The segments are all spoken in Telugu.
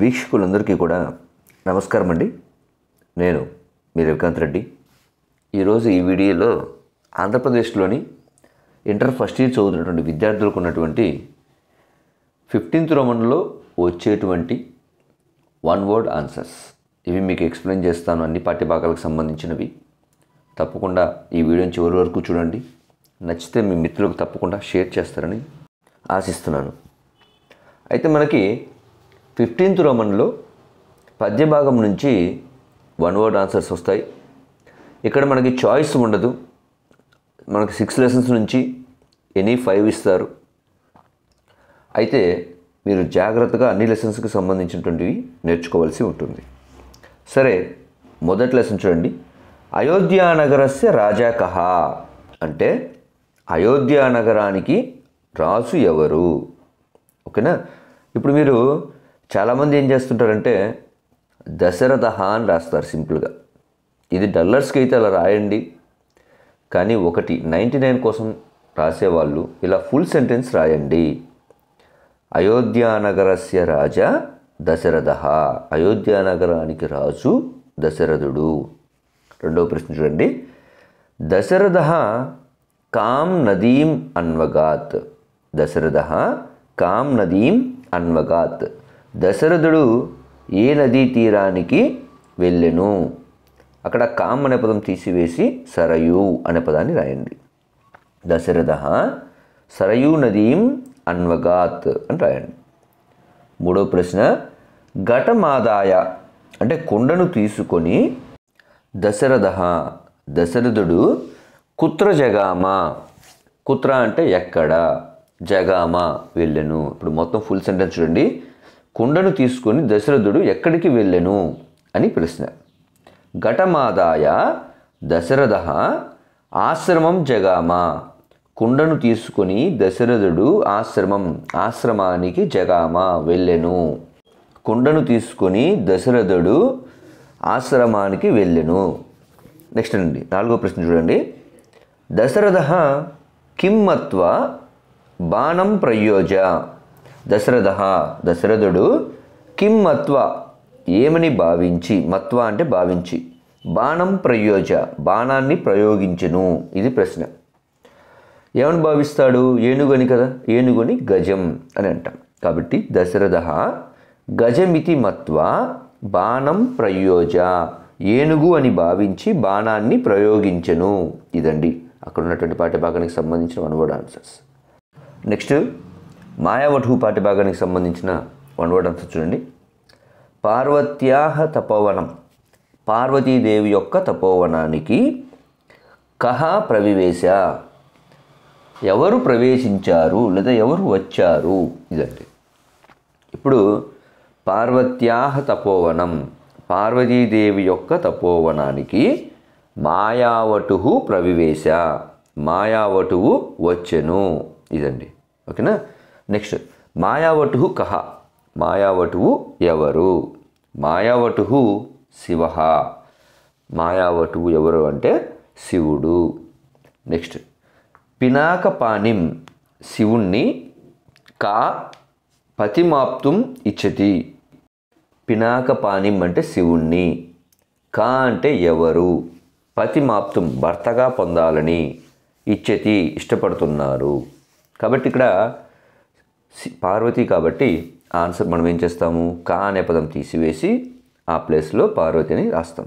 వీక్షకులందరికీ కూడా నమస్కారం అండి నేను మీ రవికాంత్ రెడ్డి ఈరోజు ఈ వీడియోలో ఆంధ్రప్రదేశ్లోని ఇంటర్ ఫస్ట్ ఇయర్ చదువుతున్నటువంటి విద్యార్థులకు ఉన్నటువంటి ఫిఫ్టీన్త్ రోమన్లో వచ్చేటువంటి వన్ వర్డ్ ఆన్సర్స్ ఇవి మీకు ఎక్స్ప్లెయిన్ చేస్తాను అన్ని పాఠ్యభాగాలకు సంబంధించినవి తప్పకుండా ఈ వీడియోని చివరి వరకు చూడండి నచ్చితే మీ మిత్రులకు తప్పకుండా షేర్ చేస్తారని ఆశిస్తున్నాను అయితే మనకి ఫిఫ్టీన్త్ రోమన్లో పద్య భాగం నుంచి వన్ వర్డ్ ఆన్సర్స్ వస్తాయి ఇక్కడ మనకి చాయిస్ ఉండదు మనకి సిక్స్ లెసన్స్ నుంచి ఎనీ ఫైవ్ ఇస్తారు అయితే మీరు జాగ్రత్తగా అన్ని లెసన్స్కి సంబంధించినటువంటివి నేర్చుకోవాల్సి ఉంటుంది సరే మొదటి లెసన్ చూడండి అయోధ్యానగరస్య రాజా కహా అంటే అయోధ్యానగరానికి రాజు ఎవరు ఓకేనా ఇప్పుడు మీరు చాలామంది ఏం చేస్తుంటారంటే దశరథ అని రాస్తారు సింపుల్గా ఇది డల్లర్స్కి అయితే అలా రాయండి కానీ ఒకటి నైంటీ నైన్ కోసం రాసేవాళ్ళు ఇలా ఫుల్ సెంటెన్స్ రాయండి అయోధ్యానగరస్య రాజా దశరథ అయోధ్యానగరానికి రాజు దశరథుడు రెండవ ప్రశ్న చూడండి దశరథ కామ్ నదీం అన్వగాత్ దశరథ కామ్ నదీం అన్వగాత్ దశరథుడు ఏ నదీ తీరానికి వెళ్ళెను అక్కడ కామ్ అనే పదం తీసివేసి సరయు అనే పదాన్ని రాయండి దశరథ సరయూ నదీం అన్వగాత్ అని రాయండి మూడో ప్రశ్న ఘటమాదాయ అంటే కొండను తీసుకొని దశరథ దశరథుడు కుత్ర జగామ కుత్ర అంటే ఎక్కడ జగామ వెళ్ళెను ఇప్పుడు మొత్తం ఫుల్ సెంటెన్స్ చూడండి కుండను తీసుకుని దశరథుడు ఎక్కడికి వెళ్ళెను అని ప్రశ్న ఘటమాదాయ దశరథ ఆశ్రమం జగామా కుండను తీసుకొని దశరథుడు ఆశ్రమం ఆశ్రమానికి జగామా వెళ్ళెను కుండను తీసుకొని దశరథుడు ఆశ్రమానికి వెళ్ళెను నెక్స్ట్ అండి నాలుగో ప్రశ్న చూడండి దశరథ కిమ్మత్వ బాణం ప్రయోజ దశరథ దశరథుడు కిమ్ మత్వ ఏమని భావించి మత్వ అంటే భావించి బాణం ప్రయోజ బాణాన్ని ప్రయోగించును ఇది ప్రశ్న ఏమని భావిస్తాడు ఏనుగని కదా ఏనుగుని గజం అని అంటాం కాబట్టి దశరథ గజమితి మత్వ బాణం ప్రయోజ ఏనుగు అని భావించి బాణాన్ని ప్రయోగించను ఇదండి అక్కడ ఉన్నటువంటి పాఠ్యభాగానికి సంబంధించిన వన్ వర్డ్ ఆన్సర్స్ నెక్స్ట్ పాటి భాగానికి సంబంధించిన వన్ వర్డ్ అంతా చూడండి పార్వత్యాహ తపోవనం పార్వతీదేవి యొక్క తపోవనానికి కహ ప్రవివేశ ఎవరు ప్రవేశించారు లేదా ఎవరు వచ్చారు ఇదండి ఇప్పుడు పార్వత్యాహ తపోవనం పార్వతీదేవి యొక్క తపోవనానికి మాయావటు ప్రవివేశ మాయావటువు వచ్చెను ఇదండి ఓకేనా నెక్స్ట్ మాయావటు కహ మాయావటువు ఎవరు మాయావటు శివ మాయావటువు ఎవరు అంటే శివుడు నెక్స్ట్ పినాక పానిం శివుణ్ణి కా పతిమాప్తుం ఇచ్చతి పానిం అంటే శివుణ్ణి కా అంటే ఎవరు పతిమాప్తుం భర్తగా పొందాలని ఇచ్చతి ఇష్టపడుతున్నారు కాబట్టి ఇక్కడ పార్వతి కాబట్టి ఆన్సర్ మనం ఏం చేస్తాము కా అనే పదం తీసివేసి ఆ ప్లేస్లో పార్వతి అని రాస్తాం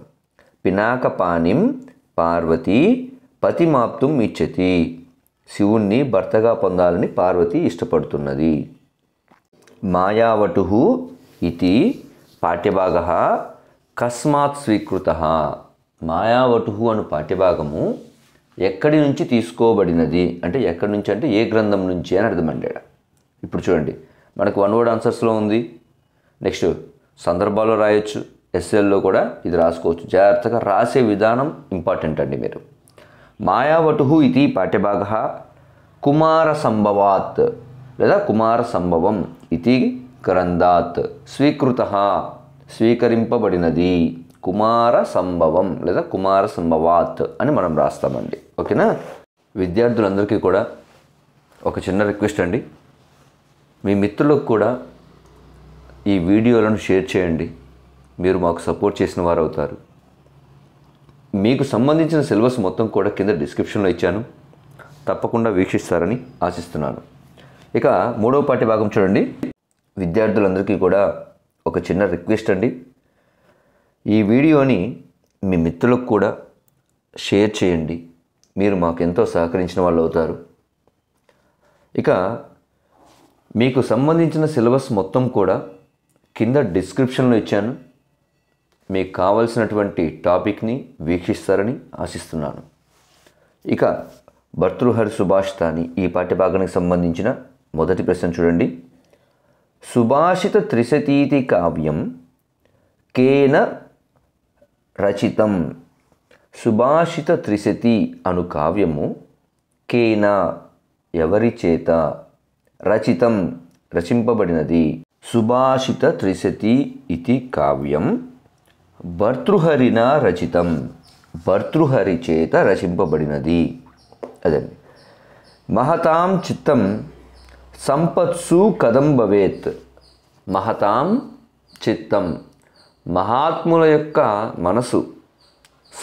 పినాక పానిం పార్వతి పతిమాప్తుం ఇచ్చతి శివుణ్ణి భర్తగా పొందాలని పార్వతి ఇష్టపడుతున్నది మాయావటు ఇది పాఠ్యభాగ కస్మాత్ స్వీకృత మాయావటు అను పాఠ్యభాగము ఎక్కడి నుంచి తీసుకోబడినది అంటే ఎక్కడి నుంచి అంటే ఏ గ్రంథం నుంచి అని అర్థమండా ఇప్పుడు చూడండి మనకు వన్ వర్డ్ ఆన్సర్స్లో ఉంది నెక్స్ట్ సందర్భాల్లో రాయొచ్చు ఎస్ఎల్లో కూడా ఇది రాసుకోవచ్చు జాగ్రత్తగా రాసే విధానం ఇంపార్టెంట్ అండి మీరు మాయావటు ఇది పాఠ్యభాగ కుమార సంభవాత్ లేదా కుమార సంభవం ఇది గ్రంథాత్ స్వీకృత స్వీకరింపబడినది కుమార సంభవం లేదా కుమార సంభవాత్ అని మనం రాస్తామండి ఓకేనా విద్యార్థులందరికీ కూడా ఒక చిన్న రిక్వెస్ట్ అండి మీ మిత్రులకు కూడా ఈ వీడియోలను షేర్ చేయండి మీరు మాకు సపోర్ట్ చేసిన వారు అవుతారు మీకు సంబంధించిన సిలబస్ మొత్తం కూడా కింద డిస్క్రిప్షన్లో ఇచ్చాను తప్పకుండా వీక్షిస్తారని ఆశిస్తున్నాను ఇక మూడవ పాటి భాగం చూడండి విద్యార్థులందరికీ కూడా ఒక చిన్న రిక్వెస్ట్ అండి ఈ వీడియోని మీ మిత్రులకు కూడా షేర్ చేయండి మీరు మాకు ఎంతో సహకరించిన వాళ్ళు అవుతారు ఇక మీకు సంబంధించిన సిలబస్ మొత్తం కూడా కింద డిస్క్రిప్షన్లో ఇచ్చాను మీకు కావలసినటువంటి టాపిక్ని వీక్షిస్తారని ఆశిస్తున్నాను ఇక భర్తృహరి సుభాష్ తాని ఈ పాఠ్యభాగానికి సంబంధించిన మొదటి ప్రశ్న చూడండి సుభాషిత త్రిశతీతి కావ్యం కేన రచితం సుభాషిత త్రిశతి అను కావ్యము కేన ఎవరి చేత రచితం రచింపబడినది సుభాషిత త్రిశతి ఇది కావ్యం భర్తృహరిన రచితం భర్తృహరి చేత రచింపబడినది అదండి మహతాం చిత్తం సంపత్సు కథం భవేత్ మహతాం చిత్తం మహాత్ముల యొక్క మనసు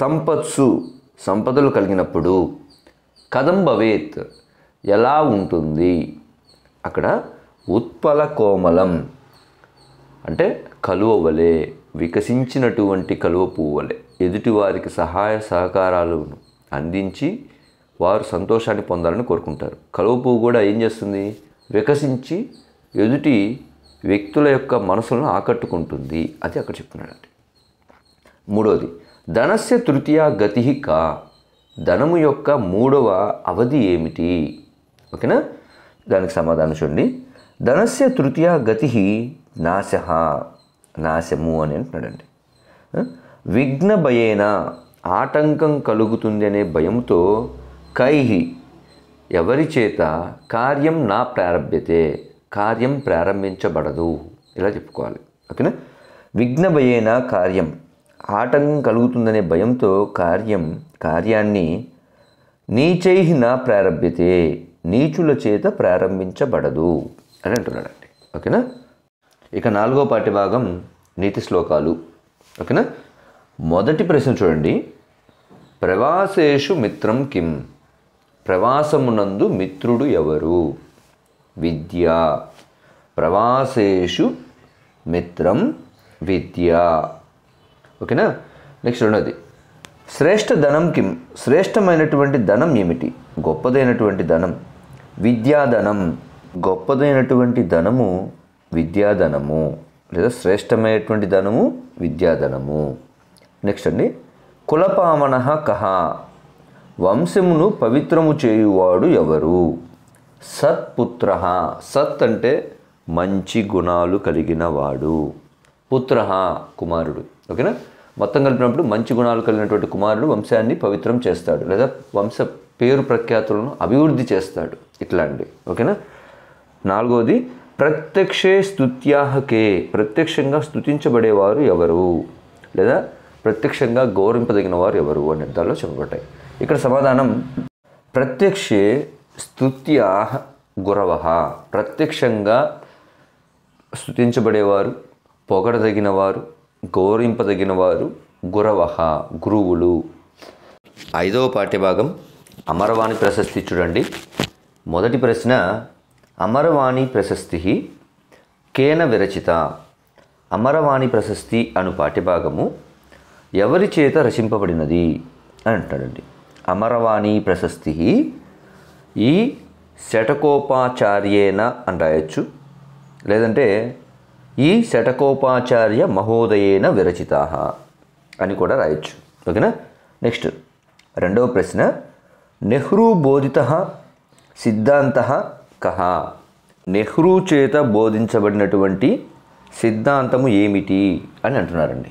సంపత్సు సంపదలు కలిగినప్పుడు కథం భవేత్ ఎలా ఉంటుంది అక్కడ ఉత్పల కోమలం అంటే కలువ వలె వికసించినటువంటి కలువ పువ్వు వలె వారికి సహాయ సహకారాలను అందించి వారు సంతోషాన్ని పొందాలని కోరుకుంటారు కలువ పువ్వు కూడా ఏం చేస్తుంది వికసించి ఎదుటి వ్యక్తుల యొక్క మనసులను ఆకట్టుకుంటుంది అది అక్కడ చెప్తున్నాడండి మూడవది ధనస్య తృతీయ గతిహిక ధనము యొక్క మూడవ అవధి ఏమిటి ఓకేనా దానికి సమాధానం చూడండి ధనస్య తృతీయ గతి నాశ నాశము అని అంటున్నాడండి విఘ్న భయేన ఆటంకం కలుగుతుంది అనే భయంతో కైహి ఎవరి చేత కార్యం నా ప్రారంభ్యతే కార్యం ప్రారంభించబడదు ఇలా చెప్పుకోవాలి ఓకేనా విఘ్న భయన కార్యం ఆటంకం కలుగుతుందనే భయంతో కార్యం కార్యాన్ని నీచై నా ప్రారంభ్యతే నీచుల చేత ప్రారంభించబడదు అని అంటున్నాడండి ఓకేనా ఇక నాలుగో పాటి భాగం నీతి శ్లోకాలు ఓకేనా మొదటి ప్రశ్న చూడండి ప్రవాసేషు మిత్రం కిం ప్రవాసమునందు మిత్రుడు ఎవరు విద్య ప్రవాసేషు మిత్రం విద్య ఓకేనా నెక్స్ట్ రెండోది శ్రేష్ఠ ధనం కిం శ్రేష్టమైనటువంటి ధనం ఏమిటి గొప్పదైనటువంటి ధనం విద్యాధనం గొప్పదైనటువంటి ధనము విద్యాధనము లేదా శ్రేష్టమైనటువంటి ధనము విద్యాధనము నెక్స్ట్ అండి కులపామన కహ వంశమును పవిత్రము చేయువాడు ఎవరు సత్పుత్ర సత్ అంటే మంచి గుణాలు కలిగిన వాడు పుత్ర కుమారుడు ఓకేనా మొత్తం కలిపినప్పుడు మంచి గుణాలు కలిగినటువంటి కుమారుడు వంశాన్ని పవిత్రం చేస్తాడు లేదా వంశ పేరు ప్రఖ్యాతులను అభివృద్ధి చేస్తాడు ఇట్లాంటి ఓకేనా నాలుగోది ప్రత్యక్షే స్థుత్యాహకే ప్రత్యక్షంగా స్థుతించబడేవారు ఎవరు లేదా ప్రత్యక్షంగా గౌరవింపదగిన వారు ఎవరు అని అర్థాల్లో చెప్పబడ్డాయి ఇక్కడ సమాధానం ప్రత్యక్షే స్థుత్యా గురవ ప్రత్యక్షంగా స్థుతించబడేవారు పొగడదగినవారు గౌరవింపదగినవారు గురవ గురువులు ఐదవ పాఠ్యభాగం అమరవాణి ప్రశస్తి చూడండి మొదటి ప్రశ్న అమరవాణి ప్రశస్తి కేన విరచిత అమరవాణి ప్రశస్తి అను పాఠ్యభాగము ఎవరి చేత రచింపబడినది అని అంటాడండి అమరవాణి ప్రశస్తి ఈ శటకోపాచార్యేన అని రాయొచ్చు లేదంటే ఈ శటకోపాచార్య మహోదయేన విరచిత అని కూడా రాయొచ్చు ఓకేనా నెక్స్ట్ రెండవ ప్రశ్న నెహ్రూ బోధిత సిద్ధాంత కహ నెహ్రూ చేత బోధించబడినటువంటి సిద్ధాంతము ఏమిటి అని అంటున్నారండి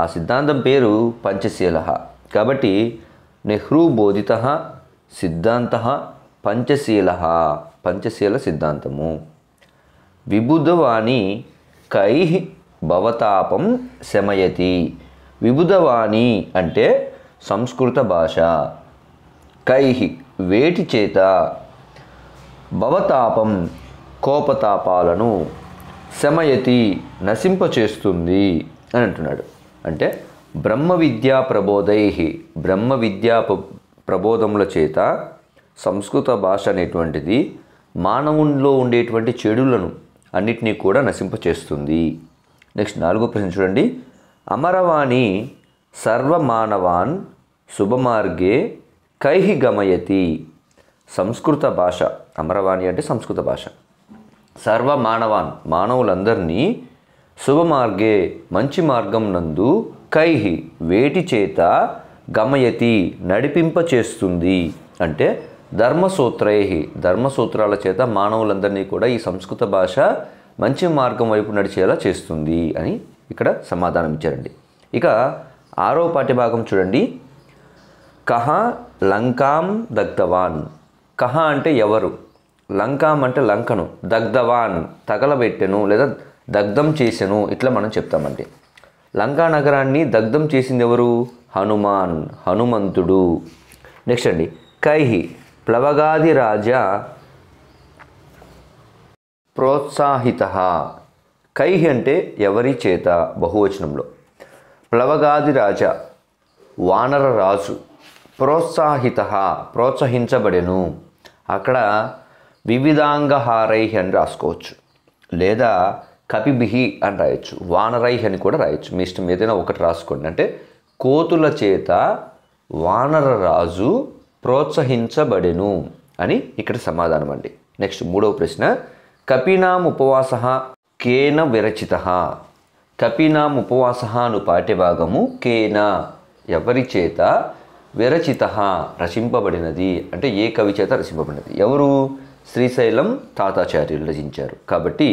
ఆ సిద్ధాంతం పేరు పంచశీల కాబట్టి నెహ్రూ బోధిత సిద్ధాంత పంచశీల పంచశీల సిద్ధాంతము విబుధవాణి కై భవతాపం శమయతి విబుధవాణి అంటే సంస్కృత భాష కైహి వేటి చేత భవతాపం కోపతాపాలను శమయతి నశింపచేస్తుంది అని అంటున్నాడు అంటే బ్రహ్మ విద్యా ప్రబోధై బ్రహ్మ విద్యా ప్రబోధముల చేత సంస్కృత భాష అనేటువంటిది మానవుల్లో ఉండేటువంటి చెడులను అన్నిటినీ కూడా నశింపచేస్తుంది నెక్స్ట్ నాలుగో ప్రశ్న చూడండి అమరవాణి సర్వమానవాన్ శుభమార్గే కైహి గమయతి సంస్కృత భాష అమరవాణి అంటే సంస్కృత భాష సర్వ మానవాన్ మానవులందరినీ శుభమార్గే మంచి మార్గం నందు కైహి వేటి చేత గమయతి నడిపింప చేస్తుంది అంటే ధర్మసూత్రై ధర్మసూత్రాల చేత మానవులందరినీ కూడా ఈ సంస్కృత భాష మంచి మార్గం వైపు నడిచేలా చేస్తుంది అని ఇక్కడ సమాధానం ఇచ్చారండి ఇక ఆరో పాఠ్యభాగం చూడండి కహ లంకాం దగ్ధవాన్ కహ అంటే ఎవరు లంకాం అంటే లంకను దగ్ధవాన్ తగలబెట్టెను లేదా దగ్ధం చేసెను ఇట్లా మనం చెప్తామండి లంకా నగరాన్ని దగ్ధం చేసింది ఎవరు హనుమాన్ హనుమంతుడు నెక్స్ట్ అండి కైహి ప్లవగాది రాజా ప్రోత్సాహిత కైహి అంటే ఎవరి చేత బహువచనంలో ప్లవగాది రాజా వానర రాజు ప్రోత్సాహిత ప్రోత్సహించబడెను అక్కడ వివిధాంగహారై అని రాసుకోవచ్చు లేదా కపిబిహి అని రాయొచ్చు వానరై అని కూడా రాయొచ్చు మీ ఇష్టం ఏదైనా ఒకటి రాసుకోండి అంటే కోతుల చేత వానర రాజు ప్రోత్సహించబడెను అని ఇక్కడ సమాధానం అండి నెక్స్ట్ మూడవ ప్రశ్న కపినాం ఉపవాస కేన విరచిత కపినాం ఉపవాస అను పాఠ్యభాగము కేన ఎవరి చేత విరచిత రచింపబడినది అంటే ఏ కవి చేత రచింపబడినది ఎవరు శ్రీశైలం తాతాచార్యులు రచించారు కాబట్టి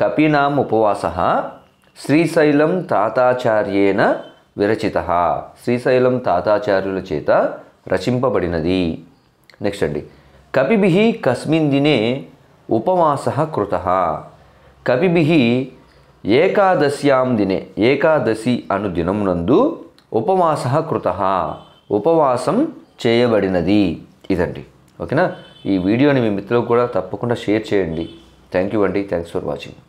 కపినాం ఉపవాస శ్రీశైలం తాతాచార్యేన విరచిత శ్రీశైలం తాతాచార్యుల చేత రచింపబడినది నెక్స్ట్ అండి కపిభి కస్మిన్ దినే ఉపవాస కృత కపిభి ఏకాదశ్యాం దినే ఏకాదశి అను దినం నందు ఉపవాస కృత ఉపవాసం చేయబడినది ఇదండి ఓకేనా ఈ వీడియోని మీ మిత్రులకు కూడా తప్పకుండా షేర్ చేయండి థ్యాంక్ యూ అండి థ్యాంక్స్ ఫర్ వాచింగ్